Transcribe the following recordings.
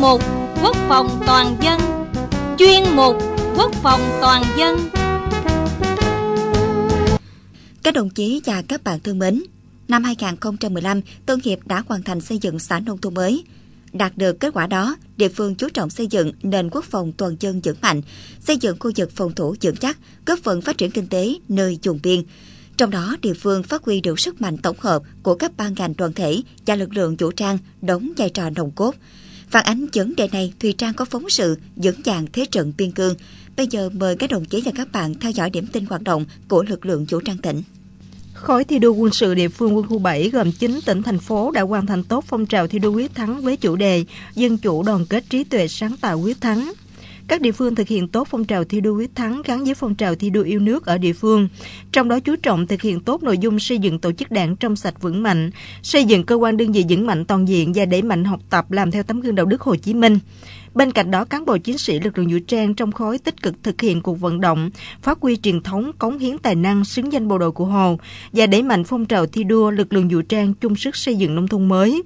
Chương 1 Quốc phòng toàn dân Chuyên 1 Quốc phòng toàn dân Các đồng chí và các bạn thân mến, năm 2015, Tân Hiệp đã hoàn thành xây dựng xã nông thôn mới. Đạt được kết quả đó, địa phương chú trọng xây dựng nền quốc phòng toàn dân vững mạnh, xây dựng khu vực phòng thủ vững chắc, góp phần phát triển kinh tế nơi vùng biên. Trong đó, địa phương phát huy được sức mạnh tổng hợp của các ban ngành đoàn thể và lực lượng vũ trang đóng vai trò nồng cốt – Phản ánh vấn đề này, Thùy Trang có phóng sự dẫn dàng thế trận biên cương. Bây giờ mời các đồng chí và các bạn theo dõi điểm tin hoạt động của lực lượng vũ trang tỉnh. Khối thi đua quân sự địa phương quân khu 7 gồm 9 tỉnh thành phố đã hoàn thành tốt phong trào thi đua quyết thắng với chủ đề Dân chủ đoàn kết trí tuệ sáng tạo quyết thắng. Các địa phương thực hiện tốt phong trào thi đua quyết thắng gắn với phong trào thi đua yêu nước ở địa phương, trong đó chú trọng thực hiện tốt nội dung xây dựng tổ chức đảng trong sạch vững mạnh, xây dựng cơ quan đơn vị vững mạnh toàn diện và đẩy mạnh học tập làm theo tấm gương đạo đức Hồ Chí Minh. Bên cạnh đó, cán bộ chiến sĩ lực lượng vũ trang trong khối tích cực thực hiện cuộc vận động, phát huy truyền thống cống hiến tài năng xứng danh bộ đội của Hồ và đẩy mạnh phong trào thi đua lực lượng vũ trang chung sức xây dựng nông thôn mới.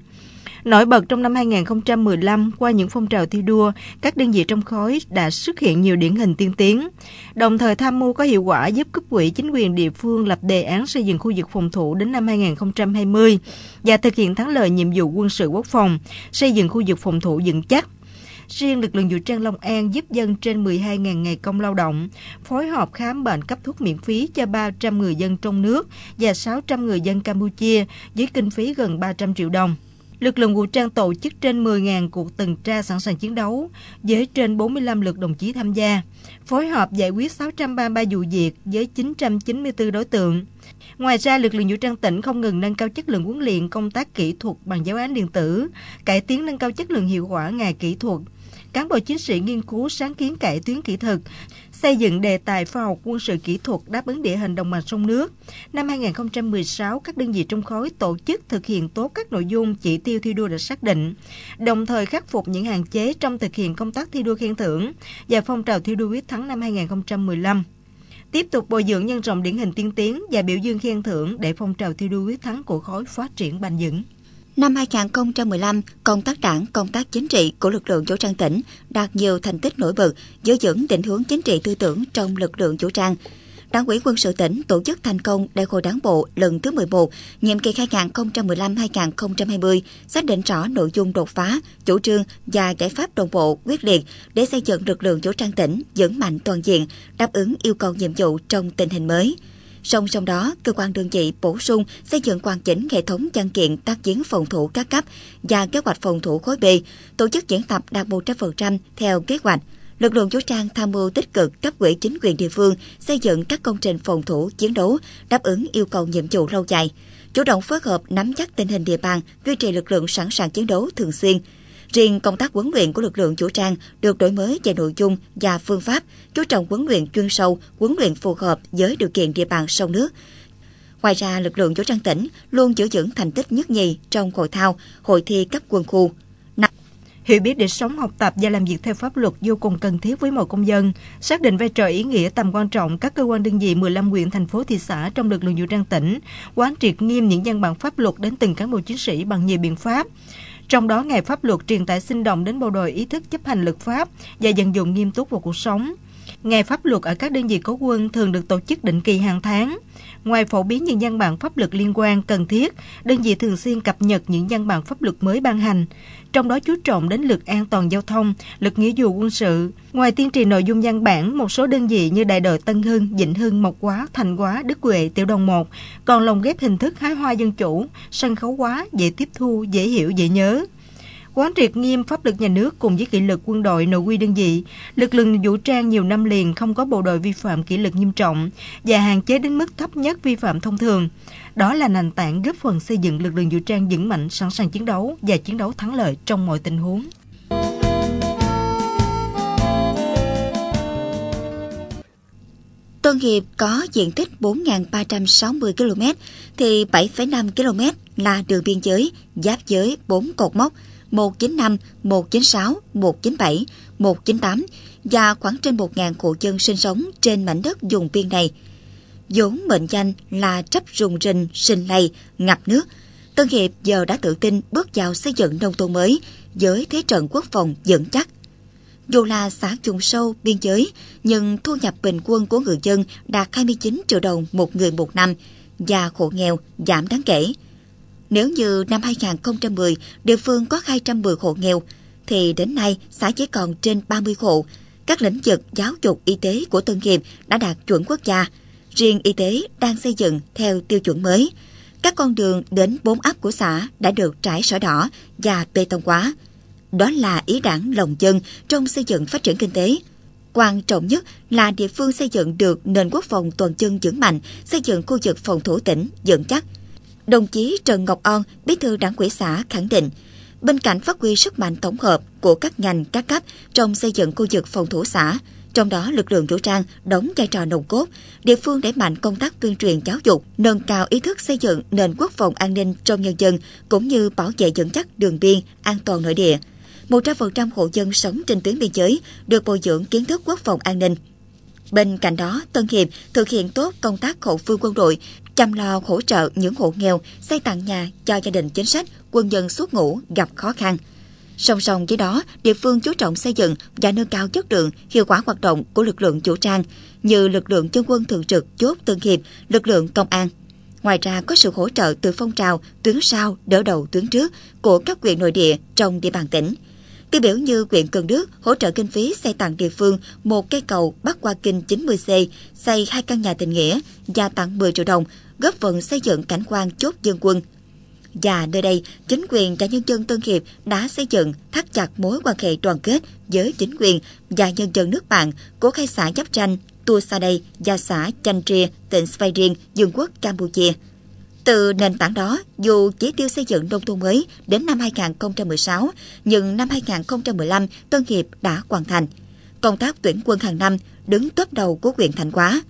Nổi bật trong năm 2015 qua những phong trào thi đua, các đơn vị trong khối đã xuất hiện nhiều điển hình tiên tiến, đồng thời tham mưu có hiệu quả giúp cấp ủy chính quyền địa phương lập đề án xây dựng khu vực phòng thủ đến năm 2020 và thực hiện thắng lợi nhiệm vụ quân sự quốc phòng, xây dựng khu vực phòng thủ vững chắc, Riêng lực lượng vũ trang Long An giúp dân trên 12.000 ngày công lao động, phối hợp khám bệnh cấp thuốc miễn phí cho 300 người dân trong nước và 600 người dân Campuchia với kinh phí gần 300 triệu đồng. Lực lượng vũ trang tổ chức trên 10.000 cuộc tuần tra sẵn sàng chiến đấu với trên 45 lượt đồng chí tham gia, phối hợp giải quyết 633 vụ việc với 994 đối tượng. Ngoài ra, lực lượng vũ trang tỉnh không ngừng nâng cao chất lượng huấn luyện công tác kỹ thuật bằng giáo án điện tử, cải tiến nâng cao chất lượng hiệu quả nghề kỹ thuật, cán bộ chiến sĩ nghiên cứu sáng kiến cải tuyến kỹ thuật, xây dựng đề tài khoa học quân sự kỹ thuật đáp ứng địa hình đồng bằng sông nước. Năm 2016, các đơn vị trong khối tổ chức thực hiện tốt các nội dung chỉ tiêu thi đua đã xác định, đồng thời khắc phục những hạn chế trong thực hiện công tác thi đua khen thưởng và phong trào thi đua quyết thắng năm 2015 tiếp tục bồi dưỡng nhân rộng điển hình tiên tiến và biểu dương khen thưởng để phong trào thi đua quyết thắng của khối phát triển bền vững. Năm 2015, công tác đảng, công tác chính trị của lực lượng vũ trang tỉnh đạt nhiều thành tích nổi bật, giữ vững định hướng chính trị tư tưởng trong lực lượng vũ trang. Đảng ủy quân sự tỉnh tổ chức thành công Đại hội Đảng bộ lần thứ 11, nhiệm kỳ 2015-2020, xác định rõ nội dung đột phá, chủ trương và giải pháp đồng bộ quyết liệt để xây dựng lực lượng vũ trang tỉnh vững mạnh toàn diện, đáp ứng yêu cầu nhiệm vụ trong tình hình mới. Song song đó, cơ quan đơn vị bổ sung xây dựng hoàn chỉnh hệ thống văn kiện tác chiến phòng thủ các cấp và kế hoạch phòng thủ khối B, tổ chức diễn tập đạt 100% theo kế hoạch. Lực lượng vũ trang tham mưu tích cực cấp ủy chính quyền địa phương xây dựng các công trình phòng thủ chiến đấu đáp ứng yêu cầu nhiệm vụ lâu dài, chủ động phối hợp nắm chắc tình hình địa bàn, duy trì lực lượng sẵn sàng chiến đấu thường xuyên, Riêng công tác huấn luyện của lực lượng vũ trang được đổi mới về nội dung và phương pháp, chú trọng huấn luyện chuyên sâu, huấn luyện phù hợp với điều kiện địa bàn sông nước. Ngoài ra, lực lượng vũ trang tỉnh luôn giữ vững thành tích nhất nhì trong hội thao, hội thi cấp quân khu. Hiểu biết để sống, học tập và làm việc theo pháp luật vô cùng cần thiết với mọi công dân. Xác định vai trò ý nghĩa tầm quan trọng các cơ quan đơn vị 15 huyện, thành phố, thị xã trong lực lượng vũ trang tỉnh, quán triệt nghiêm những văn bản pháp luật đến từng cán bộ chiến sĩ bằng nhiều biện pháp. Trong đó, ngày pháp luật truyền tải sinh động đến bộ đội ý thức chấp hành luật pháp và vận dụng nghiêm túc vào cuộc sống. Ngày pháp luật ở các đơn vị có quân thường được tổ chức định kỳ hàng tháng. Ngoài phổ biến những văn bản pháp luật liên quan cần thiết, đơn vị thường xuyên cập nhật những văn bản pháp luật mới ban hành, trong đó chú trọng đến luật an toàn giao thông, luật nghĩa vụ quân sự. Ngoài tuyên trì nội dung văn bản, một số đơn vị như Đại đội Tân Hưng, Vĩnh Hưng, Mộc Quá, Thành Quá, Đức Huệ, Tiểu Đồng Một còn lồng ghép hình thức hái hoa dân chủ, sân khấu hóa, dễ tiếp thu, dễ hiểu, dễ nhớ quán triệt nghiêm pháp luật nhà nước cùng với kỷ luật quân đội nội quy đơn vị. Lực lượng vũ trang nhiều năm liền không có bộ đội vi phạm kỷ luật nghiêm trọng và hạn chế đến mức thấp nhất vi phạm thông thường. Đó là nền tảng góp phần xây dựng lực lượng vũ trang vững mạnh, sẵn sàng chiến đấu và chiến đấu thắng lợi trong mọi tình huống. Tân Hiệp có diện tích 4.360 km thì 7,5 km là đường biên giới, giáp giới 4 cột mốc – 195, 196, 197, 198 và khoảng trên 1.000 hộ dân sinh sống trên mảnh đất vùng biên này. vốn mệnh danh là chấp rùng rình, sinh lầy, ngập nước, Tân Hiệp giờ đã tự tin bước vào xây dựng nông thôn mới với thế trận quốc phòng vững chắc. Dù là xã vùng sâu biên giới, nhưng thu nhập bình quân của người dân đạt 29 triệu đồng một người một năm và khổ nghèo giảm đáng kể. Nếu như năm 2010 địa phương có 210 hộ nghèo, thì đến nay xã chỉ còn trên 30 hộ. Các lĩnh vực giáo dục y tế của Tân Hiệp đã đạt chuẩn quốc gia. Riêng y tế đang xây dựng theo tiêu chuẩn mới. Các con đường đến bốn ấp của xã đã được trải sỏi đỏ và bê tông hóa. Đó là ý đảng lòng dân trong xây dựng phát triển kinh tế. Quan trọng nhất là địa phương xây dựng được nền quốc phòng toàn dân vững mạnh, xây dựng khu vực phòng thủ tỉnh vững chắc – đồng chí Trần Ngọc On, bí thư đảng ủy xã khẳng định, bên cạnh phát huy sức mạnh tổng hợp của các ngành các cấp trong xây dựng khu vực phòng thủ xã, trong đó lực lượng vũ trang đóng vai trò nồng cốt, địa phương đẩy mạnh công tác tuyên truyền giáo dục, nâng cao ý thức xây dựng nền quốc phòng an ninh trong nhân dân cũng như bảo vệ vững chắc đường biên, an toàn nội địa. 100% hộ dân sống trên tuyến biên giới được bồi dưỡng kiến thức quốc phòng an ninh. Bên cạnh đó, Tân Hiệp thực hiện tốt công tác hậu phương quân đội, chăm lo hỗ trợ những hộ nghèo xây tặng nhà cho gia đình chính sách, quân dân suốt ngủ gặp khó khăn. Song song với đó, địa phương chú trọng xây dựng và nâng cao chất lượng, hiệu quả hoạt động của lực lượng chủ trang như lực lượng dân quân thường trực chốt tương hiệp, lực lượng công an. Ngoài ra có sự hỗ trợ từ phong trào tuyến sau đỡ đầu tuyến trước của các huyện nội địa trong địa bàn tỉnh. Tiêu biểu như huyện Cần Đức hỗ trợ kinh phí xây tặng địa phương một cây cầu bắc qua kinh 90C, xây hai căn nhà tình nghĩa, và tặng 10 triệu đồng, góp phần xây dựng cảnh quan chốt dân quân. Và nơi đây, chính quyền và nhân dân Tân Hiệp đã xây dựng thắt chặt mối quan hệ đoàn kết với chính quyền và nhân dân nước bạn của hai xã Giáp Tranh, Tua Sa Đây và xã Chanh Tria, tỉnh Svay Riêng, Dương quốc Campuchia. Từ nền tảng đó, dù chỉ tiêu xây dựng nông thôn mới đến năm 2016, nhưng năm 2015 Tân Hiệp đã hoàn thành. Công tác tuyển quân hàng năm đứng top đầu của huyện Thành Quá.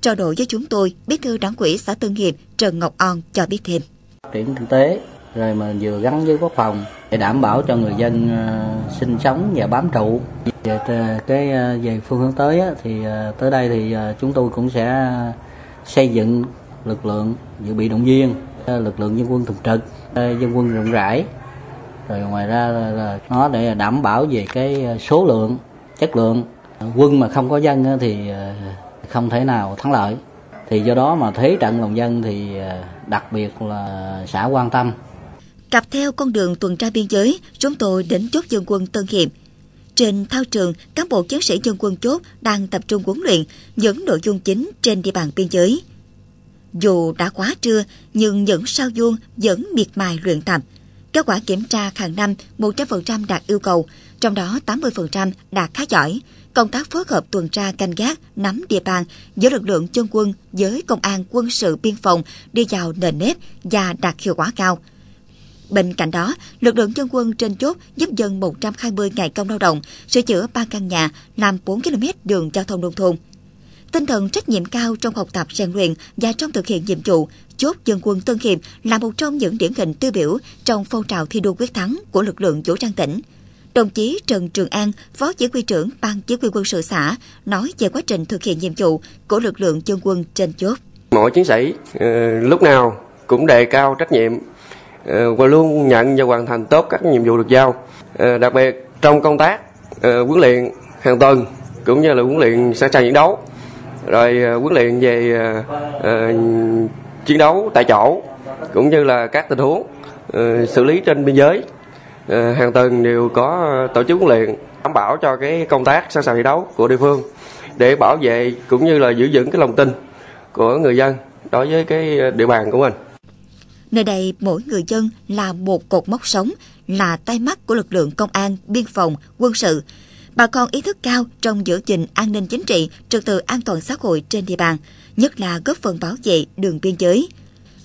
Trao đổi với chúng tôi, Bí thư Đảng ủy xã Tân Hiệp Trần Ngọc On cho biết thêm. Phát triển kinh tế rồi mà vừa gắn với quốc phòng để đảm bảo cho người dân ờ, sinh sống và bám trụ về cái ờ, về phương hướng tới thì ờ, tới đây thì chúng tôi cũng sẽ xây dựng lực lượng dự bị động viên lực lượng dân quân thường trực dân quân rộng rãi rồi ngoài ra là, là nó để đảm bảo về cái ờ, số lượng chất lượng quân mà không có dân thì ờ, không thể nào thắng lợi thì do đó mà thế trận lòng dân thì ờ, đặc biệt là xã quan tâm Cặp theo con đường tuần tra biên giới, chúng tôi đến chốt dân quân Tân Hiệp. Trên thao trường, cán bộ chiến sĩ dân quân chốt đang tập trung huấn luyện những nội dung chính trên địa bàn biên giới. Dù đã quá trưa, nhưng những sao vuông vẫn miệt mài luyện tập. Kết quả kiểm tra hàng năm 100% đạt yêu cầu, trong đó 80% đạt khá giỏi. Công tác phối hợp tuần tra canh gác, nắm địa bàn giữa lực lượng dân quân với công an quân sự biên phòng đi vào nền nếp và đạt hiệu quả cao. Bên cạnh đó, lực lượng dân quân trên chốt giúp dân 120 ngày công lao động, sửa chữa 3 căn nhà, làm 4 km đường giao thông nông thôn. Tinh thần trách nhiệm cao trong học tập rèn luyện và trong thực hiện nhiệm vụ, chốt dân quân Tân Hiệp là một trong những điển hình tiêu biểu trong phong trào thi đua quyết thắng của lực lượng vũ trang tỉnh. Đồng chí Trần Trường An, Phó Chỉ huy trưởng Ban Chỉ huy quân sự xã, nói về quá trình thực hiện nhiệm vụ của lực lượng dân quân trên chốt. Mỗi chiến sĩ ờ, lúc nào cũng đề cao trách nhiệm ờ, và luôn nhận và hoàn thành tốt các nhiệm vụ được giao. Ờ, đặc biệt trong công tác huấn luyện hàng tuần cũng như là huấn luyện sẵn sàng chiến đấu rồi ờ, huấn luyện về ờ, ờ, chiến đấu tại chỗ cũng như là các tình huống xử lý trên biên giới hàng tuần đều có tổ chức huấn luyện đảm bảo cho cái công tác sẵn sàng thi đấu của địa phương để bảo vệ cũng như là giữ vững cái lòng tin của người dân đối với cái địa bàn của mình. Nơi đây mỗi người dân là một cột mốc sống, là tay mắt của lực lượng công an, biên phòng, quân sự, bà con ý thức cao trong giữ gìn an ninh chính trị, trật tự an toàn xã hội trên địa bàn, nhất là góp phần bảo vệ đường biên giới.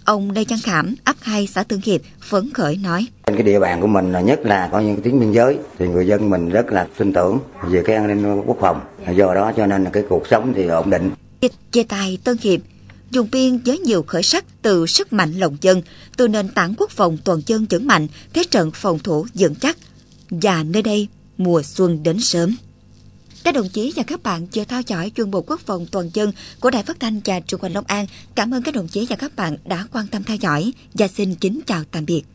Ông Lê Văn Khảm, ấp 2 xã Tương Hiệp, phấn khởi nói. Trên cái địa bàn của mình là nhất là có những tuyến biên giới thì người dân mình rất là tin tưởng về cái an ninh quốc phòng. Do đó cho nên là cái cuộc sống thì ổn định. Chia tài Tân Hiệp, dùng biên với nhiều khởi sắc từ sức mạnh lòng dân, từ nền tảng quốc phòng toàn dân vững mạnh, thế trận phòng thủ vững chắc. Và nơi đây mùa xuân đến sớm. Các đồng chí và các bạn vừa theo dõi chuyên mục quốc phòng toàn dân của Đài Phát thanh và Truyền hình Long An. Cảm ơn các đồng chí và các bạn đã quan tâm theo dõi và xin kính chào tạm biệt.